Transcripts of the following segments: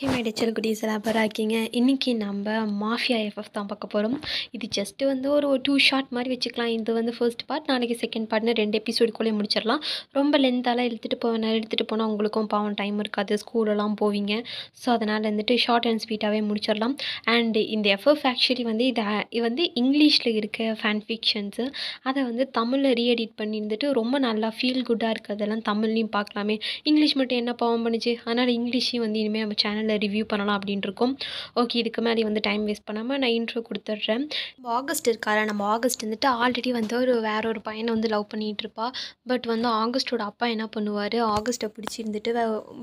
ஹிமேடிச்சல் குட்டீஸ் எல்லாம் அப்புறம் இருக்கீங்க இன்றைக்கி நம்ம மாஃபியா எஃப்எஃப் தான் பார்க்க போகிறோம் இது ஜஸ்ட்டு வந்து ஒரு டூ ஷார்ட் மாதிரி வச்சுக்கலாம் இது வந்து ஃபர்ஸ்ட் பார்ட் நாளைக்கு செகண்ட் பார்ட்னு ரெண்டு எபிசோடுக்குள்ளே முடிச்சிடலாம் ரொம்ப லென்த்தாலாம் இழுத்துட்டு போவேன் எடுத்துகிட்டு போனால் உங்களுக்கும் பாவம் டைம் இருக்காது ஸ்கூலெல்லாம் போவீங்க ஸோ அதனால் வந்துட்டு ஷார்ட் அண்ட் ஸ்வீட்டாகவே முடிச்சிடலாம் அண்டு இந்த எஃப்எஃப் ஆக்சுவலி வந்து இது வந்து இங்கிலீஷில் இருக்க ஃபேன் ஃபிக்ஷன்ஸு அதை வந்து தமிழில் ரீஎடிட் பண்ணியிருந்துட்டு ரொம்ப நல்லா ஃபீல் குட்டாக இருக்கிறதெல்லாம் தமிழ்லையும் பார்க்கலாமே இங்கிலீஷ் மட்டும் என்ன பாவம் பண்ணிச்சு அதனால் இங்கிலீஷையும் வந்து இனிமேல் நம்ம சேனல் சேனலில் ரிவ்யூ பண்ணலாம் இருக்கோம் ஓகே இதுக்கு மேலே வந்து டைம் வேஸ்ட் பண்ணாமல் நான் இன்ட்ரோ கொடுத்துட்றேன் ஆகஸ்ட் இருக்காரா நம்ம ஆகஸ்ட் வந்துட்டு ஆல்ரெடி வந்து ஒரு வேற ஒரு பையனை வந்து லவ் பண்ணிகிட்டு இருப்பா பட் வந்து ஆகஸ்ட்டோட அப்பா என்ன பண்ணுவார் ஆகஸ்ட்டை பிடிச்சிருந்துட்டு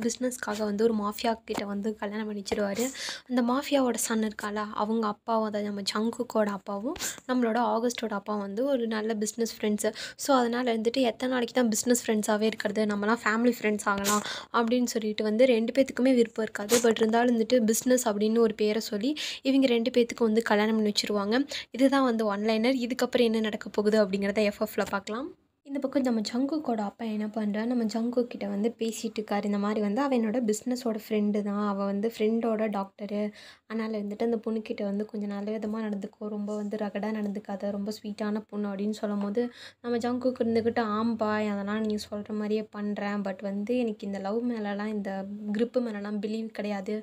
பிஸ்னஸ்க்காக வந்து ஒரு மாஃபியா கிட்ட வந்து கல்யாணம் பண்ணிச்சிருவார் அந்த மாஃபியாவோட சன் இருக்கால அவங்க அப்பாவும் அதாவது நம்ம ஜங்குக்கோட அப்பாவும் நம்மளோட ஆகஸ்டோட அப்பா வந்து ஒரு நல்ல பிஸ்னஸ் ஃப்ரெண்ட்ஸு ஸோ அதனால் இருந்துட்டு எத்தனை நாளைக்கு தான் பிஸ்னஸ் ஃப்ரெண்ட்ஸாகவே இருக்கிறது நம்மலாம் ஃபேமிலி ஃப்ரெண்ட்ஸ் ஆகலாம் அப்படின்னு சொல்லிட்டு வந்து ரெண்டு பேத்துக்குமே விருப்பம் இருக்காது பட் பட் இருந்தாலும் வந்துட்டு பிஸ்னஸ் அப்படின்னு ஒரு பேரை சொல்லி இவங்க ரெண்டு பேர்த்துக்கு வந்து கல்யாணம் பண்ணி வச்சுருவாங்க இதுதான் வந்து ஒன்லைனர் இதுக்கப்புறம் என்ன நடக்க போகுது அப்படிங்கிறத எஃப்எஃப்பில் பார்க்கலாம் இந்த பக்கம் நம்ம ஜங்குக்கோட அப்பா என்ன பண்ணுறா நம்ம ஜங்கு கிட்ட வந்து பேசிகிட்டு இருக்கார் இந்த மாதிரி வந்து அவள் என்னோட பிஸ்னஸோட ஃப்ரெண்டு தான் அவள் வந்து ஃப்ரெண்டோட டாக்டரு அதனால் இருந்துட்டு அந்த பொண்ணுக்கிட்ட வந்து கொஞ்சம் நல்ல விதமாக நடந்துக்கோ ரொம்ப வந்து ரகடாக நடந்துக்காத ரொம்ப ஸ்வீட்டான பொண்ணு அப்படின்னு சொல்லும் போது நம்ம ஜங்குக்கு இருந்துக்கிட்டு ஆம்பா அதெல்லாம் நீ சொல்கிற மாதிரியே பண்ணுறேன் பட் வந்து எனக்கு இந்த லவ் மேலெலாம் இந்த க்ரிப்பு மேலெலாம் பிலீவ் கிடையாது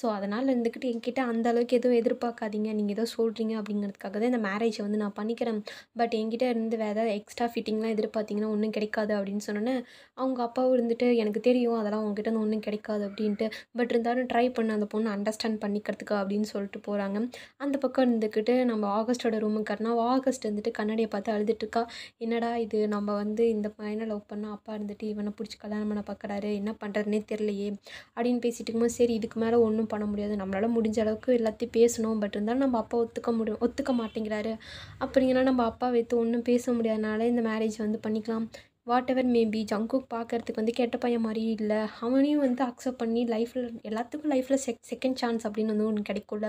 ஸோ அதனால் இருந்துக்கிட்டு என்கிட்ட அந்த அளவுக்கு எதுவும் எதிர்பார்க்காதீங்க நீங்கள் ஏதோ சொல்கிறீங்க அப்படிங்கிறதுக்காக தான் இந்த மேரேஜை வந்து நான் பண்ணிக்கிறேன் பட் என்கிட்ட இருந்து வேறு ஏதாவது எக்ஸ்ட்ரா ஃபிட்டிங்லாம் எதிர்பார்த்திங்கன்னா ஒன்றும் கிடைக்காது அப்படின்னு சொன்னோன்னே அவங்க அப்பாவும் இருந்துட்டு எனக்கு தெரியும் அதெல்லாம் உங்ககிட்ட வந்து ஒன்றும் கிடைக்காது அப்படின்ட்டு பட் இருந்தாலும் ட்ரை பண்ண அந்த பொண்ணு அண்டர்ஸ்டாண்ட் பண்ணிக்கிறதுக்கு அப்படின்னு சொல்லிட்டு போகிறாங்க அந்த பக்கம் இருந்துக்கிட்டு நம்ம ஆகஸ்ட்டோட ரூமுக்காரனா ஆகஸ்ட் வந்துட்டு கண்ணாடியை பார்த்து அழுதுட்டுருக்கா என்னடா இது நம்ம வந்து இந்த பையனை லவ் பண்ணால் அப்பா இருந்துட்டு இவனை பிடிச்சி கல்யாணம் பண்ண பார்க்குறாரு என்ன பண்ணுறதுனே தெரியலையே அப்படின்னு பேசிட்டு இருக்கும்போது சரி இதுக்கு மேலே ஒன்றும் பண்ண முடியாது நம்மளால் முடிஞ்ச அளவுக்கு எல்லாத்தையும் பேசணும் பட் இருந்தாலும் நம்ம அப்பா ஒத்துக்க முடியும் ஒத்துக்க மாட்டேங்கிறாரு அப்படிங்கன்னா நம்ம அப்பா வைத்து ஒன்றும் பேச முடியாதனால இந்த மேரேஜ் வந்து பண்ணிக்கலாம் வாட் எவர் மேபி ஜங்குக் பார்க்குறதுக்கு வந்து கெட்ட பையன் மாதிரி இல்லை அவனையும் வந்து அக்செப்ட் பண்ணி லைஃப்பில் எல்லாத்துக்கும் லைஃப்பில் செக் செகண்ட் சான்ஸ் அப்படின்னு வந்து ஒன்று கிடைக்கல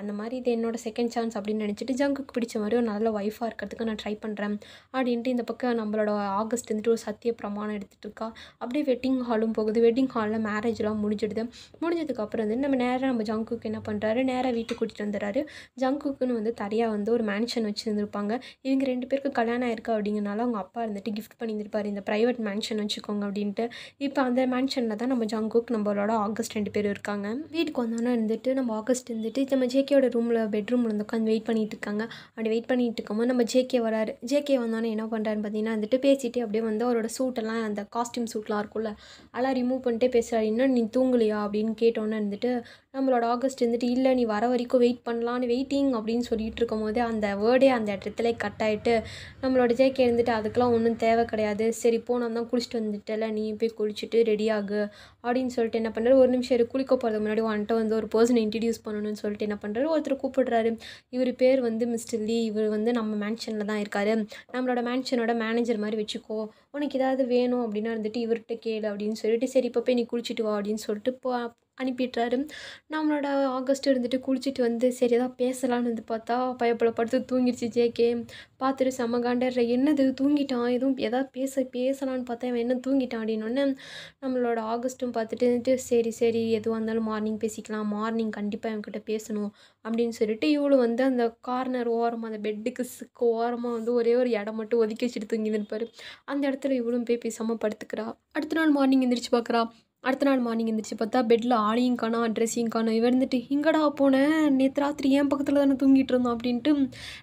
அந்த மாதிரி இது என்னோடய செகண்ட் சான்ஸ் அப்படின்னு நினச்சிட்டு ஜங்குக்கு பிடிச்ச மாதிரி ஒரு நல்ல ஒய்ஃபாக இருக்கிறதுக்கு நான் ட்ரை பண்ணுறேன் அப்படின்ட்டு இந்த பக்கம் நம்மளோட ஆகஸ்ட் வந்துட்டு ஒரு சத்திய பிரமாணம் எடுத்துகிட்டு இருக்கா அப்படியே வெட்டிங் ஹாலும் போகுது வெட்டிங் ஹாலில் மேரேஜ்லாம் முடிஞ்சிடுது முடிஞ்சதுக்கப்புறம் வந்து நம்ம நேராக நம்ம ஜங்குக்கு என்ன பண்ணுறாரு நேராக வீட்டுக்கு கூட்டிகிட்டு வந்துடுறாரு ஜங்குக்குன்னு வந்து தரையாக வந்து ஒரு மேன்ஷன் வச்சுருந்துருப்பாங்க இவங்க ரெண்டு பேருக்கு கல்யாணம் ஆயிருக்கு அப்படிங்கிறனால அவங்க அப்பா இருந்துட்டு கிஃப்ட் பண்ணியிருப்பாங்க இருப்பார் இந்த ப்ரைவேட் மேன்ஷன் வச்சுக்கோங்க அப்படின்ட்டு இப்போ அந்த மேன்ஷனில் தான் நம்ம ஜாங்குக் நம்மளோட ஆகஸ்ட் ரெண்டு பேர் இருக்காங்க வீட்டுக்கு வந்தோன்னே இருந்துட்டு நம்ம ஆகஸ்ட் இருந்துட்டு நம்ம ஜேகேயோட ரூமில் பெட்ரூமில் வந்து உட்காந்து வெயிட் பண்ணிட்டு இருக்காங்க அப்படி வெயிட் பண்ணிட்டு இருக்கோமோ நம்ம ஜேகே வராரு ஜேகே வந்தோன்னே என்ன பண்ணுறாருன்னு பார்த்தீங்கன்னா வந்துட்டு பேசிட்டு அப்படியே வந்து அவரோட சூட்டெல்லாம் அந்த காஸ்டியூம் சூட்லாம் இருக்கும்ல அதெல்லாம் ரிமூவ் பண்ணிட்டே பேசுகிறாரு இன்னும் நீ தூங்கலையா அப்படின்னு கேட்டோன்னே இருந்துட்டு நம்மளோட ஆகஸ்ட் இருந்துட்டு இல்லை நீ வர வரைக்கும் வெயிட் பண்ணலான்னு வெயிட்டிங் அப்படின்னு சொல்லிட்டு இருக்கும் போது அந்த வேர்டே அந்த இடத்துல கட் ஆகிட்டு நம்மளோட ஜேகே இருந்துட்டு அதுக்கெலாம் ஒன்றும் தேவை கிடையாது வந்து சரி போனால் தான் குளிச்சுட்டு வந்துட்டல நீ போய் குளிச்சுட்டு ரெடி ஆகு அப்படின்னு சொல்லிட்டு என்ன பண்ணுறாரு ஒரு நிமிஷம் இரு குளிக்க போகிறதுக்கு முன்னாடி வந்துட்டு வந்து ஒரு பர்சனை இன்ட்ரடியூஸ் பண்ணணும்னு சொல்லிட்டு என்ன பண்ணுறாரு ஒருத்தர் கூப்பிடுறாரு இவர் பேர் வந்து மிஸ்டர் லீ இவர் வந்து நம்ம மேன்ஷனில் தான் இருக்கார் நம்மளோட மேன்ஷனோட மேனேஜர் மாதிரி வச்சுக்கோ உனக்கு ஏதாவது வேணும் அப்படின்னா இருந்துட்டு இவர்கிட்ட கேளு அப்படின்னு சொல்லிட்டு சரி இப்போ போய் நீ குளிச்சுட்டு வா அப்படின்னு சொல்லிட்டு போ நம்மளோட ஆகஸ்ட் இருந்துட்டு குளிச்சுட்டு வந்து சரி ஏதாவது பேசலான்னு வந்து பார்த்தா பயப்பட படுத்து தூங்கிடுச்சு ஜேகே பார்த்துட்டு செம்ம காண்டர்ற என்னது தூங்கிட்டான் எதுவும் எதாவது பேச பேசலான்னு பார்த்தா அவன் என்ன தூங்கிட்டான் அப்படின்னொன்னே நம்மளோட ஆகஸ்ட்டும் பார்த்துட்டு சரி சரி எதுவாக இருந்தாலும் மார்னிங் பேசிக்கலாம் மார்னிங் கண்டிப்பாக அவன்கிட்ட பேசணும் அப்படின்னு சொல்லிட்டு இவளும் வந்து அந்த கார்னர் ஓரமாக அந்த பெட்டுக்கு சிக்கு ஓரமாக வந்து ஒரே ஒரு இடம் மட்டும் ஒதுக்கி வச்சுட்டு தூங்கி இருப்பார் அந்த இடத்துல இவளும் போய் பேசாமல் படுத்துக்கிறா அடுத்த நாள் மார்னிங் எந்திரிச்சு பார்க்குறா அடுத்த நாள் மார்னிங் எழுந்திரிச்சு பார்த்தா பெட்டில் ஆளையும் காணா ட்ரெஸ்ஸையும் காணா இவன் இருந்துட்டு இங்கடா போனேன் நேற்று ராத்திரி என் பக்கத்தில் தானே தூங்கிட்டு இருந்தோம் அப்படின்ட்டு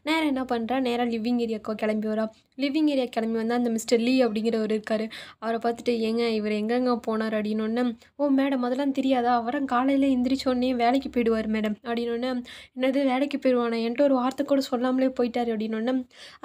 நேராக என்ன பண்ணுறா நேராக லிவிங் ஏரியாக்கோ கிளம்பி வரா லிவிங் ஏரியா கிளம்பி வந்தால் அந்த மிஸ்டர் லீ அப்படிங்கிறவர் இருக்கார் அவரை பார்த்துட்டு ஏங்க இவர் எங்கெங்கே போனார் அப்படின்னொன்னே ஓ மேடம் அதெல்லாம் தெரியாதா அவரை காலையில் எந்திரிச்சோடனே வேலைக்கு போயிடுவார் மேடம் அப்படின்னொன்னே என்னது வேலைக்கு போயிடுவானா என்கிட்ட ஒரு வார்த்தை கூட சொல்லாமலே போயிட்டார் அப்படின்னொன்னே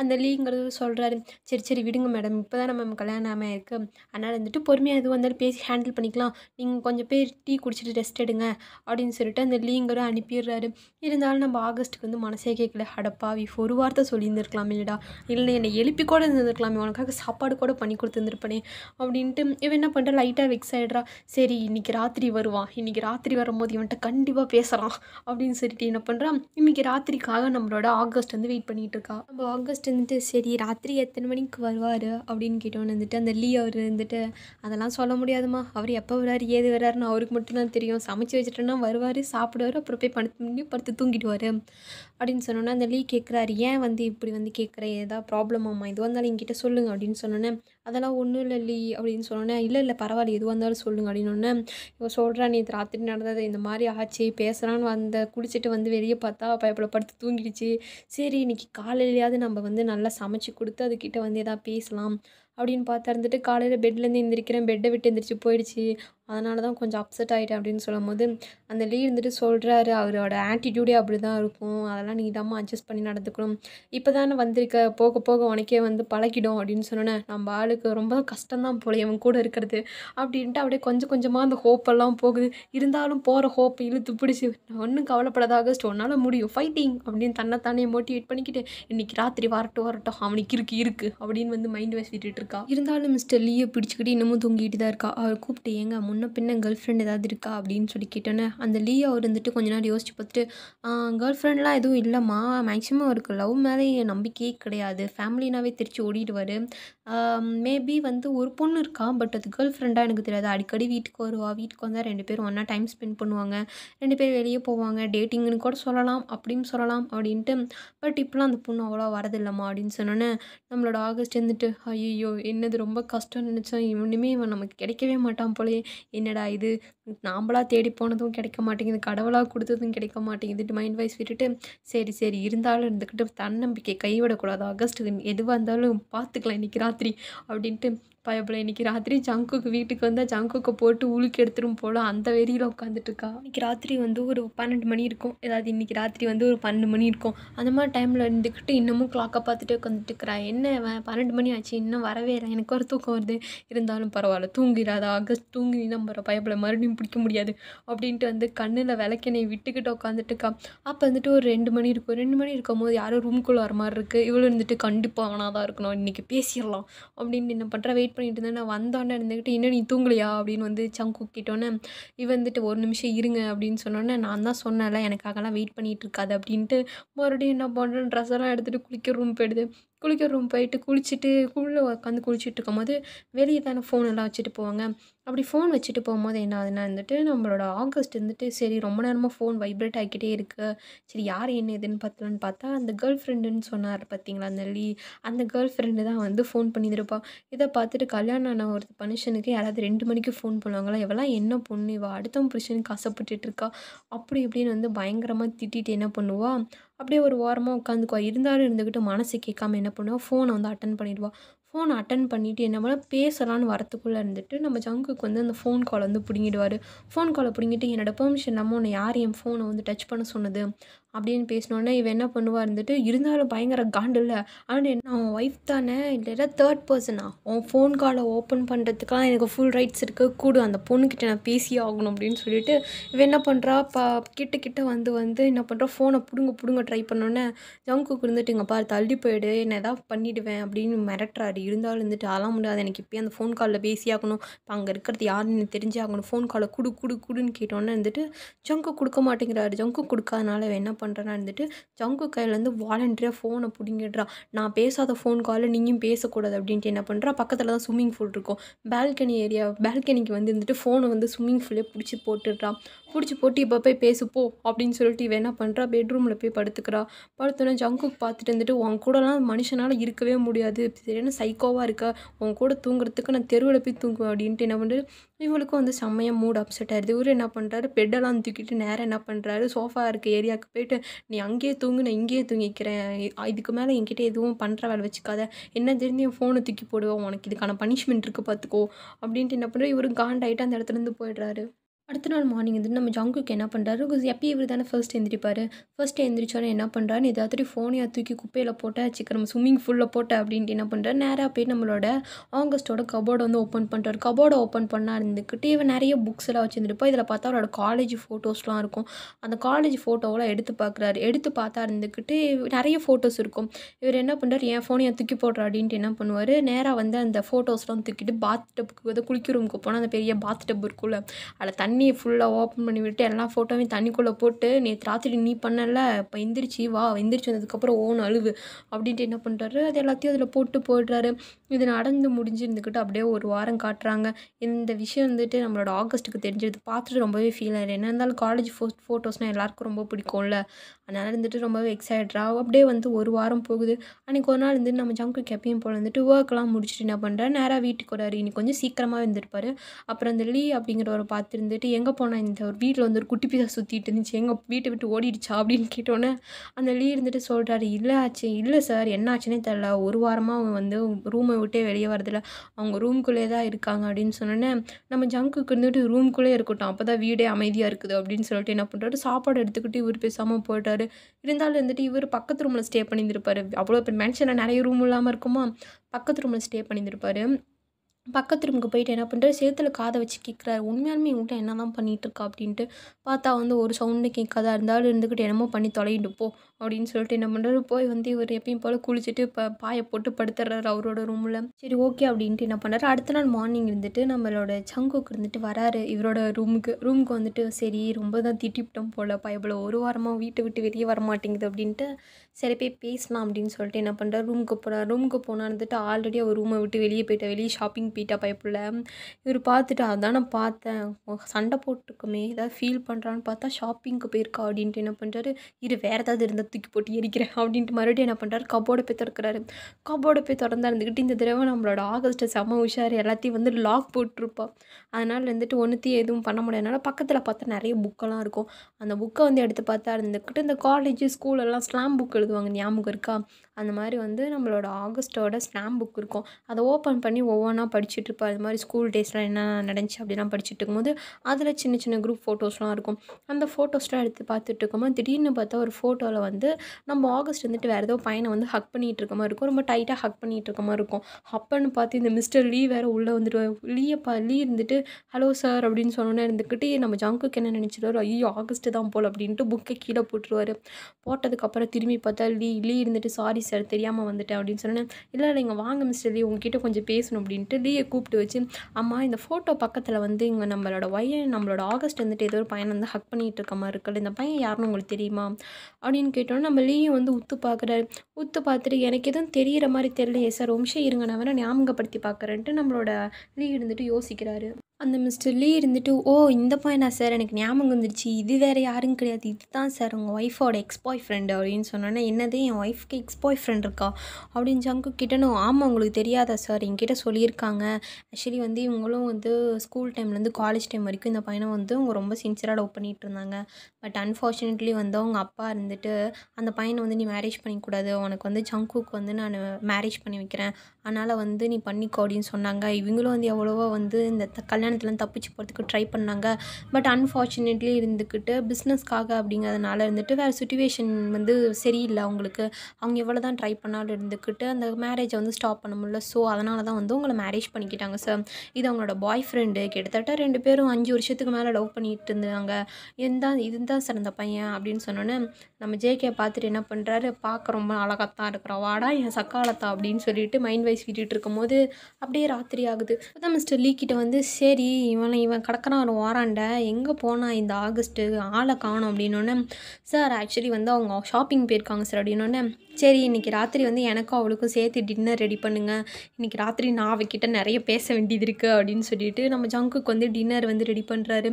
அந்த லீங்கிறது சொல்கிறாரு சரி சரி விடுங்க மேடம் இப்போ தான் நம்ம கல்யாணம் இருக்குது அதனால் வந்துட்டு பொறுமையாக எதுவும் வந்தாலும் பேசி ஹேண்டில் பண்ணிக்கலாம் அப்புறம் நீங்கள் கொஞ்சம் பேர் டீ குடிச்சிட்டு ரெஸ்ட் எடுங்க அப்படின்னு சொல்லிட்டு அந்த லீங்கரும் அனுப்பிடுறாரு இருந்தாலும் நம்ம ஆகஸ்ட்டுக்கு வந்து மனசே கேட்கல அடப்பாவி ஒரு வார்த்தை சொல்லியிருந்துருக்கலாம் இல்லைடா இல்லை என்னை எழுப்பி கூட இருந்திருக்கலாமே உனக்காக சாப்பாடு கூட பண்ணி கொடுத்துருந்துருப்பனே அப்படின்ட்டு இவன் என்ன பண்ணுறா லைட்டாக வெக்ஸ் ஆகிடுறா சரி இன்றைக்கி ராத்திரி வருவான் இன்றைக்கி ராத்திரி வரும்போது இவன்கிட்ட கண்டிப்பாக பேசுகிறான் அப்படின்னு சொல்லிட்டு என்ன பண்ணுறான் இன்றைக்கி ராத்திரிக்காக நம்மளோட ஆகஸ்ட் வந்து வெயிட் பண்ணிகிட்டு இருக்கா நம்ம ஆகஸ்ட் வந்துட்டு சரி ராத்திரி எத்தனை மணிக்கு வருவார் அப்படின்னு கேட்டோன்னு வந்துட்டு அந்த லீ அவர் வந்துட்டு அதெல்லாம் சொல்ல முடியாதுமா அவர் எப்போ வராரு ஏது வர்றாருன்னு அவருக்கு மட்டும்தான் தெரியும் சமைச்சு வச்சுட்டேன்னா வருவார் சாப்பிடுவார் அப்புறம் போய் படுத்து படுத்து தூங்கிடுவார் அப்படின்னு சொன்னோன்னே அந்த லீ கேட்குறாரு ஏன் வந்து இப்படி வந்து கேட்குற ப்ராப்ளம் ப்ராப்ளமாம்மா எதுவாக இருந்தாலும் என்கிட்ட சொல்லுங்கள் அப்படின்னு சொன்னோன்னே அதெல்லாம் ஒன்றும் இல்லை லீ அப்படின்னு சொன்னோன்னே இல்லை இல்லை பரவாயில்ல எதுவாக இருந்தாலும் சொல்லுங்கள் அப்படின்னோடனே இவன் சொல்கிறா நீ ராத்திரி நடந்தது இந்த மாதிரி ஆச்சு பேசுகிறான்னு வந்த குடிச்சிட்டு வந்து வெளியே பார்த்தா பயப்பட படுத்து தூங்கிடுச்சு சரி இன்றைக்கி காலையிலையாவது நம்ம வந்து நல்லா சமைச்சு கொடுத்து அதுக்கிட்ட வந்து எதாவது பேசலாம் அப்படின்னு பார்த்தா இருந்துட்டு காலையில் பெட்லேருந்து எழுந்திரிக்கிறேன் பெட்டை விட்டு எந்திரிச்சு போயிடுச்சு அதனால தான் கொஞ்சம் அப்செட் ஆகிட்டேன் அப்படின்னு சொல்லும் போது அந்த லீ இருந்துட்டு சொல்கிறாரு அவரோட ஆட்டிடியூடே அப்படி தான் இருக்கும் அதெல்லாம் நீ தான் அட்ஜஸ்ட் பண்ணி நடந்துக்கணும் இப்போ தானே வந்திருக்க போக போக உனக்கே வந்து பழக்கிடும் அப்படின்னு சொன்னோன்னே நம்ம ஆளுக்கு ரொம்ப கஷ்டம்தான் போல இவன் கூட இருக்கிறது அப்படின்ட்டு அப்படியே கொஞ்சம் கொஞ்சமாக அந்த ஹோப்பெல்லாம் போகுது இருந்தாலும் போகிற ஹோப்பு இழுத்து பிடிச்சி ஒன்றும் கவலைப்படாதாக ஸ்டோனால் முடியும் ஃபைட்டிங் அப்படின்னு தன்னைத்தானே மோட்டிவேட் பண்ணிக்கிட்டு இன்றைக்கி ராத்திரி வரட்டும் வரட்டும் அவனுக்கு இருக்கு இருக்குது அப்படின்னு வந்து மைண்ட் வாஷ் இருக்கா இருந்தாலும் மிஸ்டர் லீயை பிடிச்சிக்கிட்டு இன்னமும் தூங்கிட்டு தான் இருக்கா அவர் கூப்பிட்டு ஏங்க முன்ன பின்ன கேர்ள் ஃப்ரெண்ட் ஏதாவது இருக்கா அப்படின்னு சொல்லி கேட்டோன்னே அந்த அவர் இருந்துட்டு கொஞ்ச நேரம் யோசிச்சு பார்த்துட்டு கேர்ள் ஃப்ரெண்ட்லாம் எதுவும் இல்லைம்மா மேக்ஸிமம் அவருக்கு லவ் மேலே நம்பிக்கையே கிடையாது ஃபேமிலினாவே திருச்சி ஓடிடுவார் மேபி வந்து ஒரு பொண்ணு இருக்கா பட் அது கேர்ள் ஃப்ரெண்டாக எனக்கு தெரியாது அடிக்கடி வீட்டுக்கு வருவா வீட்டுக்கு வந்தால் ரெண்டு பேரும் ஒன்றா டைம் ஸ்பெண்ட் பண்ணுவாங்க ரெண்டு பேர் வெளியே போவாங்க டேட்டிங்னு கூட சொல்லலாம் அப்படின்னு சொல்லலாம் அப்படின்ட்டு பட் இப்போலாம் அந்த பொண்ணு அவ்வளோ வரதில்லைம்மா அப்படின்னு சொன்னோன்னே நம்மளோட ஆகஸ்ட் இருந்துட்டு ஐயோ என்னது ரொம்ப கஷ்டம்னு நினச்சோம் இவனுமே இவன் நமக்கு கிடைக்கவே மாட்டான் போலே என்னடா இது நாம்ளாக தேடி போனதும் கிடைக்க மாட்டேங்குது கடவுளாக கொடுத்ததும் கிடைக்க மாட்டேங்குது மைண்ட் வைஸ் விட்டுட்டு சரி சரி இருந்தாலும் இருந்துக்கிட்டு தன்னம்பிக்கை கைவிடக்கூடாது அகஸ்ட் எதுவாக இருந்தாலும் பார்த்துக்கலாம் இன்றைக்கி ராத்திரி அப்படின்ட்டு பயப்பில் இன்னைக்கு ராத்திரி ஜங்குக்கு வீட்டுக்கு வந்தால் ஜங்குக்கை போட்டு உளுக்கு எடுத்துரும் போல அந்த வெறியில் உட்காந்துட்டுருக்கா இன்றைக்கி ராத்திரி வந்து ஒரு பன்னெண்டு மணி இருக்கும் ஏதாவது இன்னைக்கு ராத்திரி வந்து ஒரு பன்னெண்டு மணி இருக்கும் அந்த மாதிரி டைமில் இருந்துக்கிட்டு இன்னமும் கிளாக்கை பார்த்துட்டு உட்காந்துட்டு இருக்கிறா என்ன பன்னெண்டு மணி ஆச்சு இன்னும் வரவே இல்லை எனக்கு ஒரு தூக்கம் வருது இருந்தாலும் பரவாயில்ல தூங்கிடாத ஆகஸ்ட் தூங்கி நம்ம பயப்பில் மறுபடியும் பிடிக்க முடியாது அப்படின்ட்டு வந்து கண்ணில் விளக்கினை விட்டுக்கிட்டு உட்காந்துட்டு இருக்கா அப்போ வந்துட்டு ஒரு ரெண்டு மணி இருக்கும் ரெண்டு மணி இருக்கும் போது யாரோ ரூம்குள்ளே வர மாதிரி இருக்குது இவ்வளோ இருந்துட்டு கண்டிப்பாக அவனாக தான் இருக்கணும் இன்றைக்கி பேசிடலாம் அப்படின்னு என்ன பண்ணுற வெயிட் வெயிட் பண்ணிகிட்டு இருந்தேன் நான் வந்தோடனே இருந்துக்கிட்டு இன்னும் நீ தூங்கலையா அப்படின்னு வந்து சங்கு கூக்கிட்டோன்னே இவ வந்துட்டு ஒரு நிமிஷம் இருங்க அப்படின்னு சொன்னோன்னே நான் தான் சொன்னேன்ல எனக்காகலாம் வெயிட் பண்ணிகிட்டு இருக்காது அப்படின்ட்டு மறுபடியும் என்ன பண்ணுறேன் ட்ரெஸ்ஸெல்லாம் எடுத்துகிட்டு குளிக்க ரூம் போயிடுது குளிக்கிற ரூம் போயிட்டு குளிச்சுட்டு உள்ளே உட்காந்து குளிச்சுட்டு இருக்கும்போது வெளியே தானே ஃபோன் எல்லாம் வச்சுட்டு போவாங்க அப்படி ஃபோன் வச்சுட்டு போகும்போது என்ன ஆகுதுன்னா வந்துட்டு நம்மளோட ஆகஸ்ட் வந்துட்டு சரி ரொம்ப நேரமாக ஃபோன் வைப்ரேட் ஆகிக்கிட்டே இருக்குது சரி யார் என்ன எதுன்னு பார்த்தலான்னு பார்த்தா அந்த கேர்ள் ஃப்ரெண்டுன்னு சொன்னார் பார்த்தீங்களா அந்த லீ அந்த கேர்ள் ஃப்ரெண்டு தான் வந்து ஃபோன் பண்ணியிருப்பா இதை பார்த்துட்டு கல்யாணம் ஆன ஒரு மனுஷனுக்கு யாராவது ரெண்டு மணிக்கு ஃபோன் பண்ணுவாங்களா இவெல்லாம் என்ன பொண்ணு இவள் அடுத்த புருஷனுக்கு ஆசைப்பட்டுட்டு இருக்கா அப்படி இப்படின்னு வந்து பயங்கரமாக திட்டிட்டு என்ன பண்ணுவாள் அப்படியே ஒரு ஓரமாக உட்காந்துக்குவா இருந்தாலும் இருந்துக்கிட்டு மனசு கேட்காம என்ன பண்ணுவா ஃபோனை வந்து அட்டன் பண்ணிடுவா ஃபோன் அட்டன் பண்ணிவிட்டு என்ன பண்ணால் பேசலான்னு வரத்துக்குள்ளே இருந்துட்டு நம்ம ஜங்குக்கு வந்து அந்த ஃபோன் காலை வந்து பிடுங்கிடுவார் ஃபோன் காலை பிடுங்கிட்டு என்னோடய பெர்மிஷன் இல்லாமல் உன்னை யார் என் ஃபோனை வந்து டச் பண்ண சொன்னது அப்படின்னு பேசினோடனே இவன் என்ன பண்ணுவாள் இருந்துட்டு இருந்தாலும் பயங்கர காண்டு இல்லை ஆனால் என்ன அவன் ஒய்ஃப் தானே இல்லைன்னா தேர்ட் பர்சனா அவன் ஃபோன் காலை ஓப்பன் பண்ணுறதுக்கெலாம் எனக்கு ஃபுல் ரைட்ஸ் இருக்குது கூடு அந்த பொண்ணுக்கிட்ட நான் பேசி ஆகணும் அப்படின்னு சொல்லிட்டு இவன் என்ன பண்ணுறா பா கிட்ட கிட்ட வந்து வந்து என்ன பண்ணுறா ஃபோனை பிடுங்க பிடுங்க ட்ரை பண்ணோன்னே ஜங்குக்கு இருந்துட்டு இங்கே பாரு தள்ளி போயிடு என்ன எதாவது பண்ணிவிடுவேன் அப்படின்னு மிரட்டுறாரு இருந்தாலும் இருந்துட்டு அதெல்லாம் முடியாது எனக்கு இப்போயே அந்த ஃபோன் காலில் பேசி ஆகணும் இப்போ அங்கே இருக்கிறது யாருன்னு தெரிஞ்சே ஆகணும் ஃபோன் காலை குடு குடு குடுன்னு கேட்டோன்னே இருந்துட்டு ஜங்கு கொடுக்க மாட்டேங்கிறாரு ஜங்கு கொடுக்காதனால என்ன பண்ண பண்ணுறேன்னா இருந்துட்டு ஜங்கு கையிலேருந்து வாலண்டியாக ஃபோனை பிடிங்கிடுறா நான் பேசாத ஃபோன் காலில் நீயும் பேசக்கூடாது அப்படின்ட்டு என்ன பண்ணுறா பக்கத்தில் தான் ஸ்விம்மிங் பூல் இருக்கும் பால்கனி ஏரியா பால்கனிக்கு வந்து இருந்துட்டு ஃபோனை வந்து ஸ்விம்மிங் பூலே பிடிச்சி போட்டுடுறா பிடிச்சி போட்டு இப்போ போய் பேசுப்போ அப்படின்னு சொல்லிட்டு இவன் என்ன பண்ணுறா பெட்ரூமில் போய் படுத்துக்கிறா படுத்தோன்னே ஜங்குக் பார்த்துட்டு இருந்துட்டு உன் கூடலாம் மனுஷனால் இருக்கவே முடியாது சரியான சைக்கோவாக இருக்க உன் கூட தூங்குறதுக்கு நான் தெருவில் போய் தூங்குவேன் அப்படின்ட்டு என்ன பண்ணுறது இவங்களுக்கும் வந்து செம்மையாக மூட் அப்செட் ஆயிடுது இவர் என்ன பண்ணுறாரு பெட்டெல்லாம் தூக்கிட்டு நேராக என்ன பண்ணுறாரு சோஃபா இருக்க ஏரியாவுக்கு போயிட்டு நீ அங்கேயே தூங்கு நான் இங்கேயே தூங்கிக்கிறேன் இதுக்கு மேலே என்கிட்ட எதுவும் பண்ணுற வேலை வச்சுக்காத என்ன தெரிஞ்சு என் ஃபோனை தூக்கி போடுவோம் உனக்கு இதுக்கான பனிஷ்மெண்ட் இருக்குது பார்த்துக்கோ அப்படின்ட்டு என்ன பண்ணுறேன் இவரும் காண்டாயிட்டு அந்த இடத்துலேருந்து போயிடுறாரு அடுத்த நாள் மார்னிங் வந்து நம்ம ஜாங்குக்கு என்ன பண்ணுறாரு எப்பயும் இவர் தானே ஃபர்ஸ்ட் எழுந்திரிப்பார் ஃபர்ஸ்ட் எழுந்திரிச்சாலும் என்ன பண்ணுறாரு ஏதாவது ஃபோனையாக தூக்கி குப்பையில் போட்ட சிக்கன் நம்ம ஸ்விம்மிங் ஃபுல்லில் போட்ட அப்படின்ட்டு என்ன பண்ணுறாரு நேராக போய் நம்மளோட ஆங்கஸ்டோட கபோர்டை வந்து ஓப்பன் பண்ணுறாரு கபோர்டை ஓப்பன் பண்ணால் இருந்துக்கிட்டு இவன் நிறைய புக்ஸ் எல்லாம் வச்சுருந்துருப்போம் இதில் பார்த்தா அவரோட காலேஜ் ஃபோட்டோஸ்லாம் இருக்கும் அந்த காலேஜ் ஃபோட்டோவெல்லாம் எடுத்து பார்க்குறாரு எடுத்து பார்த்தா இருந்துக்கிட்டு நிறைய ஃபோட்டோஸ் இருக்கும் இவர் என்ன பண்ணுறாரு என் ஃபோனை தூக்கி போடுறா அப்படின்ட்டு என்ன பண்ணுவார் நேராக வந்து அந்த ஃபோட்டோஸ்லாம் தூக்கிட்டு பாத் டப்புக்கு வந்து குளிக்க ரூமுக்கு போனால் அந்த பெரிய பாத் டப் இருக்கும்ல அதில் தண்ணி தண்ணியை ஃபுல்லாக ஓப்பன் பண்ணி விட்டு எல்லா ஃபோட்டோவையும் தண்ணிக்குள்ளே போட்டு நேற்று ராத்திரி நீ பண்ணல இப்போ எந்திரிச்சி வா எந்திரிச்சி வந்ததுக்கப்புறம் ஓன் அழுவு அப்படின்ட்டு என்ன பண்ணுறாரு அது எல்லாத்தையும் அதில் போட்டு போடுறாரு இது நடந்து முடிஞ்சிருந்துக்கிட்டு அப்படியே ஒரு வாரம் காட்டுறாங்க இந்த விஷயம் வந்துட்டு நம்மளோட ஆகஸ்ட்டுக்கு தெரிஞ்சது பார்த்துட்டு ரொம்பவே ஃபீல் ஆகிடும் என்ன இருந்தாலும் காலேஜ் ஃபோஸ்ட் ஃபோட்டோஸ்னால் எல்லாருக்கும் ரொம்ப பிடிக்கும்ல அதனால் இருந்துட்டு ரொம்பவே எக்ஸைட்டடா அப்படியே வந்து ஒரு வாரம் போகுது அன்றைக்கி ஒரு நாள் வந்துட்டு நம்ம ஜங்கு கேப்பையும் போல் வந்துட்டு ஒர்க்லாம் முடிச்சுட்டு என்ன பண்ணுறேன் நேராக வீட்டுக்கு வராரு இன்னைக்கு கொஞ்சம் சீக்கிரமாக வந்துருப்பாரு அப்புறம் அந்த லீ அப்படிங்கிற ஒரு பார்த்துருந்துட்டு கேட்டு எங்கே போனால் இந்த ஒரு வீட்டில் வந்து ஒரு குட்டி பீஸா சுற்றிட்டு இருந்துச்சு எங்கள் வீட்டை விட்டு ஓடிடுச்சா அப்படின்னு கேட்டோன்னே அந்த லீ இருந்துட்டு சொல்கிறாரு இல்லை ஆச்சு இல்லை சார் என்ன ஆச்சுன்னே தெரில ஒரு வாரமாக அவங்க வந்து ரூமை விட்டே வெளியே வரதில்ல அவங்க ரூம்குள்ளே தான் இருக்காங்க அப்படின்னு சொன்னோன்னே நம்ம ஜங்குக்கு இருந்துட்டு ரூம்குள்ளே இருக்கட்டும் அப்போ தான் வீடே அமைதியாக இருக்குது அப்படின்னு சொல்லிட்டு என்ன பண்ணுறாரு சாப்பாடு எடுத்துக்கிட்டு இவர் பேசாமல் போயிட்டாரு இருந்தாலும் இருந்துட்டு இவர் பக்கத்து ரூமில் ஸ்டே பண்ணியிருந்திருப்பார் அவ்வளோ பெரிய மேன்ஷனில் நிறைய ரூம் இல்லாமல் இருக்குமா பக்கத்து ரூமில் ஸ்டே பண்ணியிருப்பார் பக்கத்து ரூமுக்கு போயிட்டு என்ன பண்ணுறாரு சேத்துல காதை வச்சு கேட்குறாரு உண்மையாலுமே எங்கள்கிட்ட என்ன தான் பண்ணிகிட்ருக்கா அப்படின்ட்டு பார்த்தா வந்து ஒரு சவுண்டு கேட்காதா இருந்தாலும் இருந்துக்கிட்டு என்னமோ பண்ணி தொலைகிட்டு போ அப்படின்னு சொல்லிட்டு என்ன பண்ணுறாரு போய் வந்து இவர் எப்பயும் போல் குளிச்சுட்டு இப்போ பாயை போட்டு படுத்துறாரு அவரோட ரூமில் சரி ஓகே அப்படின்ட்டு என்ன பண்ணுறாரு அடுத்த நாள் மார்னிங் இருந்துட்டு நம்மளோட சங்குக்கு இருந்துட்டு வராரு இவரோட ரூமுக்கு ரூமுக்கு வந்துட்டு சரி ரொம்ப தான் திட்டிவிட்டோம் போல் பயபல ஒரு வாரமாக வீட்டை விட்டு வெளியே வர மாட்டேங்குது அப்படின்ட்டு சில போய் பேசலாம் அப்படின்னு சொல்லிட்டு என்ன பண்ணுறாரு ரூமுக்கு போனார் ரூமுக்கு போனால் இருந்துட்டு ஆல்ரெடி அவர் ரூமை விட்டு வெளியே போயிட்டேன் வெளியே ஷாப்பிங் பீட்டா பைப்பில் இவர் பார்த்துட்டு அதான் நான் பார்த்தேன் சண்டை போட்டுருக்குமே ஏதாவது ஃபீல் பண்ணுறான்னு பார்த்தா ஷாப்பிங்க்கு போயிருக்கா அப்படின்ட்டு என்ன பண்ணுறாரு இரு வேறு ஏதாவது இருந்தால் தூக்கி போட்டு எரிக்கிறேன் அப்படின்ட்டு மறுபடியும் என்ன பண்ணுறாரு கபோர்டை போய் திறக்கிறாரு கபோர்டை போய் திறந்தா இருந்துக்கிட்டு இந்த தடவை நம்மளோட ஆகஸ்ட்டை செம உஷார் எல்லாத்தையும் வந்து லாக் போட்டிருப்போம் அதனால் இருந்துட்டு ஒன்றுத்தையும் எதுவும் பண்ண முடியாதனால பக்கத்தில் பார்த்தா நிறைய புக்கெல்லாம் இருக்கும் அந்த புக்கை வந்து எடுத்து பார்த்தா இருந்துக்கிட்டு இந்த காலேஜ் ஸ்கூலெல்லாம் ஸ்லாம் புக் எழுதுவாங்க ஞாபகம் இருக்கா அந்த மாதிரி வந்து நம்மளோட ஆகஸ்ட்டோட ஸ்டாம்ப் புக் இருக்கும் அதை ஓப்பன் பண்ணி ஒவ்வொன்றா படிச்சுட்டு இருப்போம் அது மாதிரி ஸ்கூல் டேஸ்லாம் என்ன நடந்துச்சு அப்படிலாம் படிச்சுட்டு இருக்கும்போது அதில் சின்ன சின்ன குரூப் ஃபோட்டோஸ்லாம் இருக்கும் அந்த ஃபோட்டோஸ்லாம் எடுத்து பார்த்துட்டு இருக்கோமா திடீர்னு பார்த்தா ஒரு ஃபோட்டோவில் வந்து நம்ம ஆகஸ்ட் வந்துட்டு வேறு ஏதோ பையனை வந்து ஹக் பண்ணிகிட்டு இருக்க மாதிரி இருக்கும் ரொம்ப டைட்டாக ஹக் பண்ணிகிட்டு இருக்க மாதிரி இருக்கும் அப்பன்னு பார்த்து இந்த மிஸ்டர் லீ வேறு உள்ளே வந்துட்டு லீயை பா லீ இருந்துட்டு ஹலோ சார் அப்படின்னு சொன்னோன்னே இருந்துக்கிட்டு நம்ம ஜங்குக்கு என்ன நினச்சிடுவார் ஐயோ ஆகஸ்ட்டு தான் போல் அப்படின்ட்டு புக்கை கீழே போட்டுருவார் போட்டதுக்கப்புறம் திரும்பி பார்த்தா லீ லீ இருந்துட்டு சாரி சார் தெரியாமல் வந்துட்டேன் அப்படின்னு சொன்னேன் இல்லை இங்கே வாங்க மிஸ்டர் லீ உங்ககிட்ட கொஞ்சம் பேசணும் அப்படின்ட்டு லீயை கூப்பிட்டு வச்சு அம்மா இந்த ஃபோட்டோ பக்கத்தில் வந்து இங்கே நம்மளோட ஒய்யன் நம்மளோட ஆகஸ்ட் வந்துட்டு ஏதோ ஒரு பையன் வந்து ஹக் பண்ணிகிட்டு இருக்க மாதிரி இருக்குல்ல இந்த பையன் யாருன்னு உங்களுக்கு தெரியுமா அப்படின்னு கேட்டோன்னே நம்ம லீயும் வந்து உத்து பார்க்குறாரு உத்து பார்த்துட்டு எனக்கு எதுவும் தெரிகிற மாதிரி தெரியலையே சார் வம்சம் இருங்க நான் வேணால் ஞாபகப்படுத்தி பார்க்குறேன்ட்டு நம்மளோட லீ இருந்துட்டு யோசிக்கிறாரு அந்த மிஸ்டர் லீ இருந்துட்டு ஓ இந்த பையனா சார் எனக்கு ஞாபகம் வந்துருச்சு இது வேறு யாரும் கிடையாது இது தான் சார் உங்கள் ஒய்ஃபோட எக்ஸ் பாய் ஃப்ரெண்டு அப்படின்னு சொன்னோன்னே என்னது என் ஒய்ஃப்க்கு எக்ஸ் பாய் ஃப்ரெண்ட் இருக்கா அப்படின்னு ஜங்கு கிட்டணும் ஆமாம் உங்களுக்கு தெரியாதா சார் என்கிட்ட சொல்லியிருக்காங்க ஆக்சுவலி வந்து இவங்களும் வந்து ஸ்கூல் டைம்லேருந்து காலேஜ் டைம் வரைக்கும் இந்த பையனை வந்து அவங்க ரொம்ப சின்சியராக லவ் பண்ணிகிட்டு இருந்தாங்க பட் அன்ஃபார்ச்சுனேட்லி வந்து அவங்க அப்பா இருந்துட்டு அந்த பையனை வந்து நீ மேரேஜ் பண்ணிக்கூடாது உனக்கு வந்து ஜங்குக்கு வந்து நான் மேரேஜ் பண்ணி வைக்கிறேன் அதனால் வந்து நீ பண்ணிக்கோ அப்படின்னு சொன்னாங்க இவங்களும் வந்து எவ்வளவோ வந்து இந்த கல்யாணத்துலேருந்து தப்பிச்சு போகிறதுக்கு ட்ரை பண்ணாங்க பட் அன்ஃபார்ச்சுனேட்லி இருந்துக்கிட்டு பிஸ்னஸ்க்காக அப்படிங்கிறதுனால இருந்துட்டு வேறு சுச்சுவேஷன் வந்து சரியில்லை அவங்களுக்கு அவங்க எவ்வளோ தான் ட்ரை பண்ணாலும் இருந்துக்கிட்டு அந்த மேரேஜை வந்து ஸ்டாப் பண்ண முடியல ஸோ அதனால தான் வந்து உங்களை மேரேஜ் பண்ணிக்கிட்டாங்க சார் இது அவங்களோட பாய் ஃப்ரெண்டு கிட்டத்தட்ட ரெண்டு பேரும் அஞ்சு வருஷத்துக்கு மேலே லவ் பண்ணிகிட்டு இருந்தாங்க இதுதான் இதுதான் சார் அந்த பையன் அப்படின்னு சொன்னோன்னே நம்ம ஜேகே பார்த்துட்டு என்ன பண்ணுறாரு பார்க்க ரொம்ப அழகாக தான் வாடா என் சக்காலத்தா அப்படின்னு சொல்லிட்டு மைண்ட் வைஸ் பேசிக்கிட்டு இருக்கும்போது அப்படியே ராத்திரி ஆகுது அதான் மிஸ்டர் லீக்கிட்ட வந்து சரி இவனை இவன் கடற்கறான் ஒரு வாராண்ட எங்கே போனான் இந்த ஆகஸ்ட்டு ஆளை காணும் அப்படின்னோடனே சார் ஆக்சுவலி வந்து அவங்க ஷாப்பிங் போயிருக்காங்க சார் அப்படின்னோடனே சரி இன்றைக்கி ராத்திரி வந்து எனக்கும் அவளுக்கும் சேர்த்து டின்னர் ரெடி பண்ணுங்கள் இன்றைக்கி ராத்திரி நான் அவகிட்ட நிறைய பேச வேண்டியது இருக்குது அப்படின்னு சொல்லிட்டு நம்ம ஜங்குக்கு வந்து டின்னர் வந்து ரெடி பண்ணுறாரு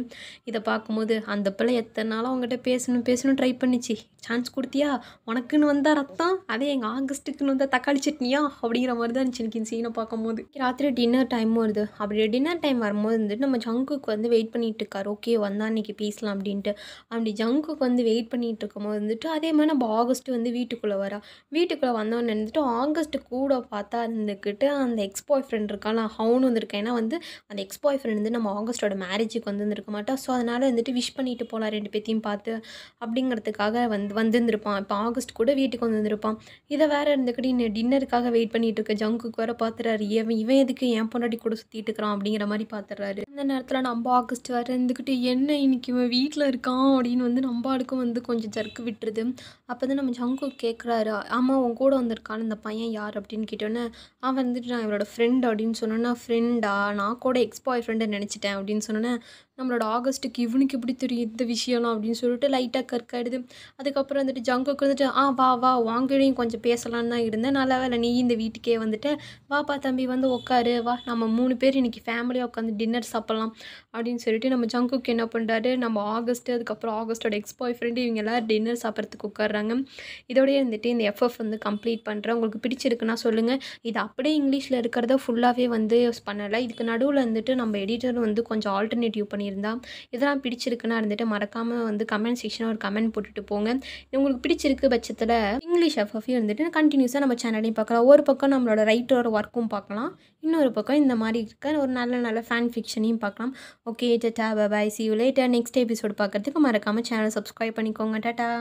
இதை பார்க்கும்போது அந்த பிள்ளை எத்தனை நாளும் அவங்ககிட்ட பேசணும் பேசணும் ட்ரை பண்ணிச்சு சான்ஸ் கொடுத்தியா உனக்குன்னு வந்தால் ரத்தம் அதே எங்கள் ஆகஸ்ட்டுக்குன்னு வந்தால் தக்காளி சட்னியா அப்படிங்கிற மாதிரி தான் இருந்துச்சு எனக்கு சீனை பார்க்கும்போது ராத்திரி டின்னர் டைம் வருது அப்படி டின்னர் டைம் வரும்போது வந்து நம்ம ஜங்குக்கு வந்து வெயிட் பண்ணிகிட்டு இருக்கார் ஓகே வந்தால் இன்றைக்கி பேசலாம் அப்படின்ட்டு அப்படி ஜங்குக்கு வந்து வெயிட் பண்ணிகிட்டு இருக்கும்போது வந்துட்டு அதே மாதிரி நம்ம ஆகஸ்ட்டு வந்து வீட்டுக்குள்ளே வரா வீட்டுக்குள்ளே வந்தவன் இருந்துட்டு ஆகஸ்ட் கூட பார்த்தா இருந்துக்கிட்டு அந்த எக்ஸ் பாய் ஃப்ரெண்ட் இருக்கான் அவனு வந்திருக்கேன் ஏன்னா வந்து அந்த எக்ஸ் பாய் ஃப்ரெண்ட் வந்து நம்ம ஆகஸ்ட்டோட மேரேஜுக்கு வந்துருக்க மாட்டோம் ஸோ அதனால் வந்துட்டு விஷ் பண்ணிட்டு போகலாம் ரெண்டு பேத்தையும் பார்த்து அப்படிங்கிறதுக்காக வந்து வந்திருந்துருப்பான் இப்போ ஆகஸ்ட் கூட வீட்டுக்கு வந்துருப்பான் இதை வேறு இருந்துக்கிட்டு இன்னும் டின்னருக்காக வெயிட் பண்ணிட்டு இருக்க ஜங்குக்கு வேறு பார்த்துறாரு இவன் இவன் எதுக்கு என் பொண்டாட்டி கூட சுற்றிட்டு இருக்கிறான் அப்படிங்கிற மாதிரி பார்த்துறாரு அந்த நேரத்தில் நம்ம ஆகஸ்ட் வேறு இருந்துக்கிட்டு என்ன இன்னைக்கு இவன் வீட்டில் இருக்கான் அப்படின்னு வந்து நம்ம ஆளுக்கும் வந்து கொஞ்சம் ஜர்க்கு விட்டுருது அப்போ தான் நம்ம ஜங்கு கேட்குறாரு அம்மா உன் கூட வந்திருக்கான்னு இந்த பையன் யார் அப்படின்னு கேட்டோன்னே அவன் வந்துட்டு நான் இவரோட ஃப்ரெண்ட் அப்படின்னு சொன்னோன்னா ஃப்ரெண்டா நான் கூட எக்ஸ் பாய் ஃப்ரெண்டு நினச்சிட்டேன் அப்படின்னு சொன்னோன்னே நம்மளோட ஆகஸ்ட்டுக்கு இவனுக்கு எப்படி தெரியும் இந்த விஷயம்லாம் அப்படின்னு சொல்லிட்டு லைட்டாக கற்காயிடுது அதுக்கப்புறம் வந்துட்டு ஜங்குக்கு வந்துட்டு ஆ வா வா வாங்கிடையும் கொஞ்சம் பேசலான்னு தான் இருந்தேன் நல்லா வேலை நீ இந்த வீட்டுக்கே வந்துட்டு வாப்பா தம்பி வந்து உட்காரு வா நம்ம மூணு பேர் இன்றைக்கி ஃபேமிலியாக உட்காந்து டின்னர் சாப்பிட்லாம் அப்படின்னு சொல்லிட்டு நம்ம ஜங்குக்கு என்ன பண்ணுறாரு நம்ம ஆகஸ்ட்டு அதுக்கப்புறம் ஆகஸ்ட்டோட எக்ஸ் பாய் ஃப்ரெண்டு இவங்க எல்லாம் டின்னர் சாப்பிட்றதுக்கு உட்காடுறாங்க இதோடய இருந்துட்டு இந்த எஃப்எஃப் வந்து கம்ப்ளீட் பண்ணுறேன் உங்களுக்கு பிடிச்சிருக்குன்னா சொல்லுங்கள் இது அப்படியே இங்கிலீஷில் இருக்கிறத ஃபுல்லாகவே வந்து பண்ணலை இதுக்கு நடுவில் வந்துட்டு நம்ம எடிட்டர் வந்து கொஞ்சம் ஆல்டர்னேட்டிவ் பண்ணி பண்ணியிருந்தா இதெல்லாம் பிடிச்சிருக்குன்னா இருந்துட்டு மறக்காமல் வந்து கமெண்ட் செக்ஷனில் ஒரு கமெண்ட் போட்டுட்டு போங்க உங்களுக்கு பிடிச்சிருக்கு பட்சத்தில் இங்கிலீஷ் எஃப்எஃப்யும் வந்துட்டு கண்டினியூஸாக நம்ம சேனலையும் பார்க்கலாம் ஒரு பக்கம் நம்மளோட ரைட்டரோட ஒர்க்கும் பார்க்கலாம் இன்னொரு பக்கம் இந்த மாதிரி இருக்க ஒரு நல்ல நல்ல ஃபேன் ஃபிக்ஷனையும் பார்க்கலாம் okay tata bye see you later next episode பார்க்குறதுக்கு மறக்காமல் சேனல் சப்ஸ்கிரைப் பண்ணிக்கோங்க டட்டா